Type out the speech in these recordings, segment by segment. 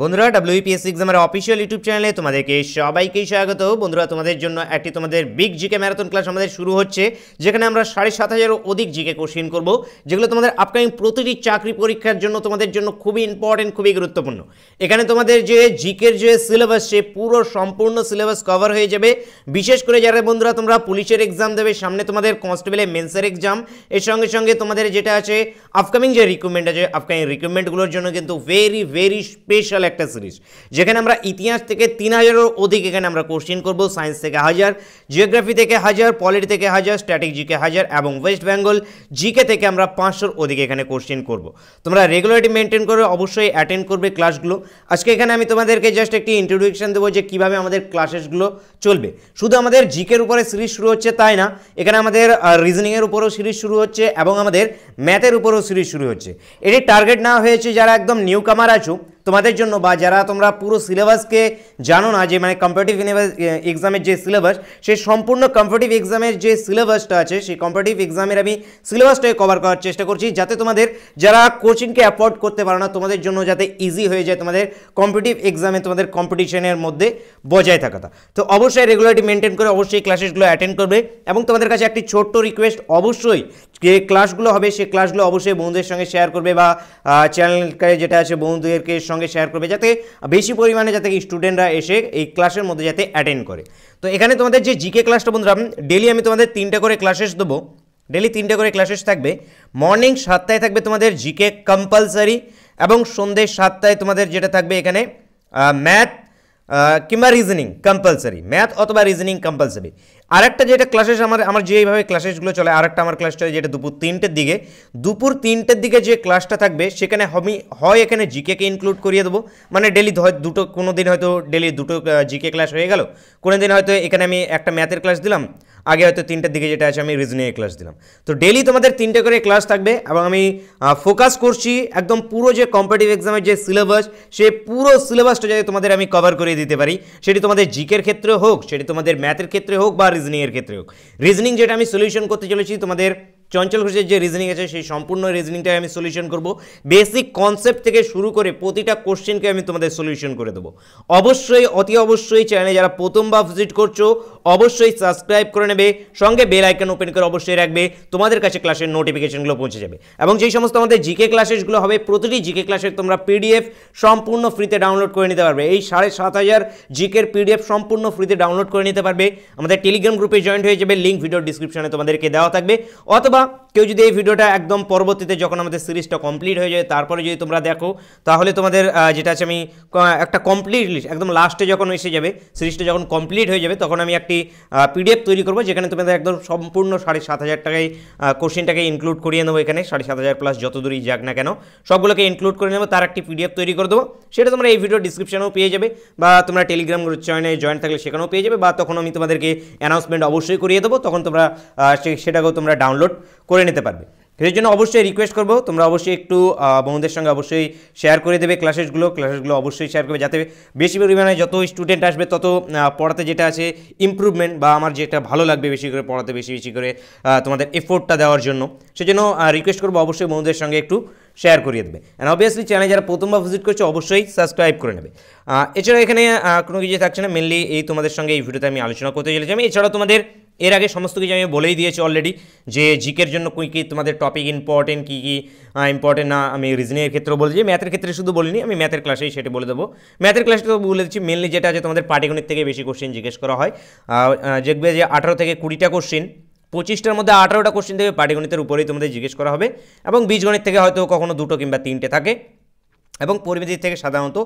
বন্ধুরা ডাব্লিউপিএসসি এক্সামের official YouTube চ্যানেলে তোমাদেরকে সবাইকেই স্বাগত বন্ধুরা তোমাদের জন্য একটি তোমাদের বিগ জিকে ম্যারাথন ক্লাস আমাদের শুরু হচ্ছে যেখানে আমরা সাড়ে সাত হাজারও অধিক জিকে কোশ্চিন করব যেগুলো তোমাদের আপকামিং প্রতিটি চাকরি পরীক্ষার জন্য তোমাদের জন্য খুবই ইম্পর্টেন্ট খুবই গুরুত্বপূর্ণ এখানে তোমাদের যে জিকের যে সিলেবাস সে পুরো সম্পূর্ণ সিলেবাস কভার হয়ে যাবে বিশেষ করে যারা বন্ধুরা তোমরা পুলিশের এক্সাম দেবে সামনে তোমাদের কনস্টেবলের মেন্সের এক্সাম এর সঙ্গে সঙ্গে তোমাদের যেটা আছে আপকামিং যে রিক্রুটমেন্ট আছে আপকামিং রিক্রুটমেন্টগুলোর জন্য কিন্তু ভেরি ভেরি স্পেশাল ক্রুশিয়াল একটা সিরিজ যেখানে আমরা ইতিহাস থেকে তিন হাজারের অধিক এখানে আমরা কোশ্চেন করব সায়েন্স থেকে হাজার জিওগ্রাফি থেকে হাজার পলিটি থেকে হাজার স্ট্র্যাটেক জিকে হাজার এবং ওয়েস্ট বেঙ্গল জিকে থেকে আমরা পাঁচশোর অধিক এখানে কোশ্চেন করব তোমরা রেগুলারিটি মেনটেন করে অবশ্যই অ্যাটেন্ড করবে ক্লাসগুলো আজকে এখানে আমি তোমাদেরকে জাস্ট একটি ইন্ট্রোডিউশন দেবো যে কীভাবে আমাদের ক্লাসেসগুলো চলবে শুধু আমাদের জিকের উপরে সিরিজ শুরু হচ্ছে তাই না এখানে আমাদের রিজনিংয়ের উপরেও সিরিজ শুরু হচ্ছে এবং আমাদের ম্যাথের উপরেও সিরিজ শুরু হচ্ছে এটি টার্গেট না হয়েছে যারা একদম নিউ কামার আছো তোমাদের জন্য বা যারা তোমরা পুরো সিলেবাসকে জানো না যে মানে কম্পিটিভ এক্সামের যে সিলেবাস সেই সম্পূর্ণ কম্পিটিভ এক্সামের যে সিলেবাসটা আছে সেই কম্পিটিভ এক্সামের আমি সিলেবাসটাকে কভার করার চেষ্টা করছি যাতে তোমাদের যারা কোচিংকে অ্যাফোর্ড করতে পারো না তোমাদের জন্য যাতে ইজি হয়ে যায় তোমাদের কম্পিটিভ এক্সামে তোমাদের কম্পিটিশনের মধ্যে বজায় থাকাটা তো অবশ্যই রেগুলারিটি মেনটেন করে অবশ্যই ক্লাসেসগুলো অ্যাটেন্ড করবে এবং তোমাদের কাছে একটি ছোট্ট রিকোয়েস্ট অবশ্যই যে ক্লাসগুলো হবে সেই ক্লাসগুলো অবশ্যই বন্ধুদের সঙ্গে শেয়ার করবে বা চ্যানেলকে যেটা আছে বন্ধুদেরকে সঙ্গে শেয়ার করবে যাতে বেশি পরিমাণে যাতে স্টুডেন্টরা এসে এই ক্লাসের মধ্যে যাতে অ্যাটেন্ড করে তো এখানে তোমাদের যে জিকে ক্লাসটা বন্ধুরা ডেলি আমি তোমাদের তিনটা করে ক্লাসেস দেবো ডেলি তিনটে করে ক্লাসেস থাকবে মর্নিং সাতটায় থাকবে তোমাদের জিকে কম্পালসারি এবং সন্ধ্যে সাতটায় তোমাদের যেটা থাকবে এখানে ম্যাথ কিংবা রিজনিং কম্পালসারি ম্যাথ অথবা রিজনিং কম্পালসারি আরেকটা যেটা ক্লাসেস আমার আমার যেইভাবে ক্লাসেসগুলো চলে আরেকটা আমার ক্লাস চলে যেটা দুপুর তিনটের দিকে দুপুর তিনটের দিকে যে ক্লাসটা থাকবে সেখানে আমি হয় এখানে জিকেকে ইনক্লুড করিয়ে দেবো মানে ডেলি দুটো কোনো দিন হয়তো ডেলি দুটো জিকে ক্লাস হয়ে গেল কোনো দিন হয়তো এখানে আমি একটা ম্যাথের ক্লাস দিলাম আগে হয়তো তিনটার দিকে যেটা আছে আমি রিজনিংয়ে ক্লাস দিলাম তো ডেলি তোমাদের তিনটে করে ক্লাস থাকবে এবং আমি ফোকাস করছি একদম পুরো যে কম্পিটিভ এক্সামের যে সিলেবাস সে পুরো সিলেবাসটা যাতে তোমাদের আমি কভার করে দিতে পারি সেটি তোমাদের জিকের ক্ষেত্রে হোক সেটি তোমাদের ম্যাথের ক্ষেত্রে হোক বা রিজনিংয়ের ক্ষেত্রে হোক রিজনিং যেটা আমি সলিউশন করতে চলেছি তোমাদের চঞ্চল ঘোষের যে রিজনিং আছে সেই সম্পূর্ণ রিজনিংটাই আমি সলিউশন করব বেসিক কনসেপ্ট থেকে শুরু করে প্রতিটা কোশ্চেনকে আমি তোমাদের সলিউশন করে দেবো অবশ্যই অতি অবশ্যই চ্যানেলে যারা প্রথমবার ভিজিট করছো অবশ্যই সাবস্ক্রাইব করে নেবে সঙ্গে বেল আইকন ওপেন করে অবশ্যই রাখবে তোমাদের কাছে ক্লাসের নোটিফিকেশনগুলো পৌঁছে যাবে এবং যেই সমস্ত আমাদের জিকে ক্লাসেসগুলো হবে প্রতিটি জিকে ক্লাসের তোমরা পিডিএফ সম্পূর্ণ ফ্রিতে ডাউনলোড করে নিতে পারবে এই সাড়ে সাত হাজার জিকের পিডিএফ সম্পূর্ণ ফ্রিতে ডাউনলোড করে নিতে পারবে আমাদের টেলিগ্রাম গ্রুপে জয়েন্ট হয়ে যাবে লিঙ্ক ভিডিও ডিসক্রিপশনে তোমাদেরকে দেওয়া থাকবে অথবা অথবা কেউ যদি এই ভিডিওটা একদম পরবর্তীতে যখন আমাদের সিরিজটা কমপ্লিট হয়ে যায় তারপরে যদি তোমরা দেখো তাহলে তোমাদের যেটা আছে আমি একটা কমপ্লিট লিস্ট একদম লাস্টে যখন এসে যাবে সিরিজটা যখন কমপ্লিট হয়ে যাবে তখন আমি একটি পিডিএফ তৈরি করবো যেখানে তোমাদের একদম সম্পূর্ণ সাড়ে সাত হাজার টাকায় কোশ্চেনটাকে ইনক্লুড করিয়ে নেবো এখানে সাড়ে সাত হাজার প্লাস যত দূরই যাক না কেন সবগুলোকে ইনক্লুড করে নেবো তার একটি পিডিএফ তৈরি করে দেবো সেটা তোমরা এই ভিডিও ডিসক্রিপশানেও পেয়ে যাবে বা তোমরা টেলিগ্রাম চয়নে জয়েন থাকলে সেখানেও পেয়ে যাবে বা তখন আমি তোমাদেরকে অ্যানাউন্সমেন্ট অবশ্যই করিয়ে দেবো তখন তোমরা সেটাকেও তোমরা ডাউনলোড করে নিতে পারবে সেই জন্য অবশ্যই রিকোয়েস্ট করবো তোমরা অবশ্যই একটু বন্ধুদের সঙ্গে অবশ্যই শেয়ার করে দেবে ক্লাসেসগুলো ক্লাসেসগুলো অবশ্যই শেয়ার করবে যাতে বেশি পরিমাণে যত স্টুডেন্ট আসবে তত পড়াতে যেটা আছে ইম্প্রুভমেন্ট বা আমার যেটা ভালো লাগবে বেশি করে পড়াতে বেশি বেশি করে তোমাদের এফোর্টটা দেওয়ার জন্য সেজন্য রিকোয়েস্ট করবো অবশ্যই বন্ধুদের সঙ্গে একটু শেয়ার করিয়ে দেবে অ্যান্ড অবভিয়াসলি চ্যানেল যারা প্রথমবার ভিজিট করছে অবশ্যই সাবস্ক্রাইব করে নেবে এছাড়া এখানে কোনো কিছু থাকছে না মেনলি এই তোমাদের সঙ্গে এই ভিডিওতে আমি আলোচনা করতে চলেছি আমি এছাড়াও তোমাদের এর আগে সমস্ত কিছু আমি বলেই দিয়েছি অলরেডি যে জিকের জন্য কী কী তোমাদের টপিক ইম্পর্টেন্ট কী কী ইম্পর্টেন্ট না আমি রিজনিংয়ের ক্ষেত্রেও বলেছি ম্যাথের ক্ষেত্রে শুধু বলিনি আমি ম্যাথের ক্লাসেই সেটা বলে দেবো ম্যাথের ক্লাসে তো বলে দিচ্ছি মেনলি যেটা আছে তোমাদের পাটিগণিত থেকে বেশি কোশ্চেন জিজ্ঞেস করা হয় দেখবে যে আঠারো থেকে কুড়িটা কোশ্চেন পঁচিশটার মধ্যে আঠারোটা কোশ্চেন থেকে পাটিগণিতের উপরেই তোমাদের জিজ্ঞেস করা হবে এবং বীজগণিত থেকে হয়তো কখনো দুটো কিংবা তিনটে থাকে এবং পরিমিতি থেকে সাধারণত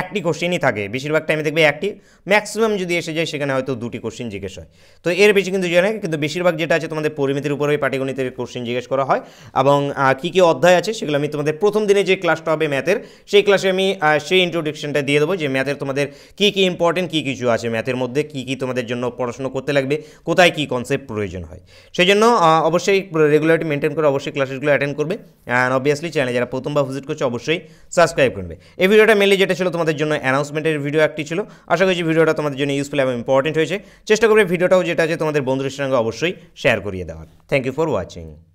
একটি কোশ্চেনই থাকে বেশিরভাগ টাইমে দেখবে একটি ম্যাক্সিমাম যদি এসে যায় সেখানে হয়তো দুটি কোশ্চেন জিজ্ঞেস হয় তো এর বেশি কিন্তু জানে কিন্তু বেশিরভাগ যেটা আছে তোমাদের পরিমিতির উপরে পাটিগণিতের কোশ্চেন জিজ্ঞেস করা হয় এবং কী কী অধ্যায় আছে সেগুলো আমি তোমাদের প্রথম দিনে যে ক্লাসটা হবে ম্যাথের সেই ক্লাসে আমি সেই ইন্ট্রোডিকশনটা দিয়ে দেবো যে ম্যাথের তোমাদের কী কী ইম্পর্টেন্ট কী কিছু আছে ম্যাথের মধ্যে কী কী তোমাদের জন্য পড়াশুনো করতে লাগবে কোথায় কী কনসেপ্ট প্রয়োজন হয় সেই জন্য অবশ্যই রেগুলারিটি মেনটেন করে অবশ্যই ক্লাসেসগুলো অ্যাটেন্ড করবে অ্যান্ড অবভিয়াসলি চ্যানেলে যারা প্রথমবার ভিজিট করছে অবশ্যই সাবস্ক্রাইব সাবস্ক্রাইব করবে এই ভিডিওটা মেনলি যেটা ছিল তোমাদের জন্য অ্যানাউন্সমেন্টের ভিডিও একটি ছিল আশা করছি ভিডিওটা তোমাদের জন্য ইউজফুল এবং ইম্পর্টেন্ট হয়েছে চেষ্টা করবে ভিডিওটাও যেটা আছে তোমাদের বন্ধুদের সঙ্গে অবশ্যই শেয়ার করিয়ে দেওয়ার থ্যাংক ইউ ফর ওয়াচিং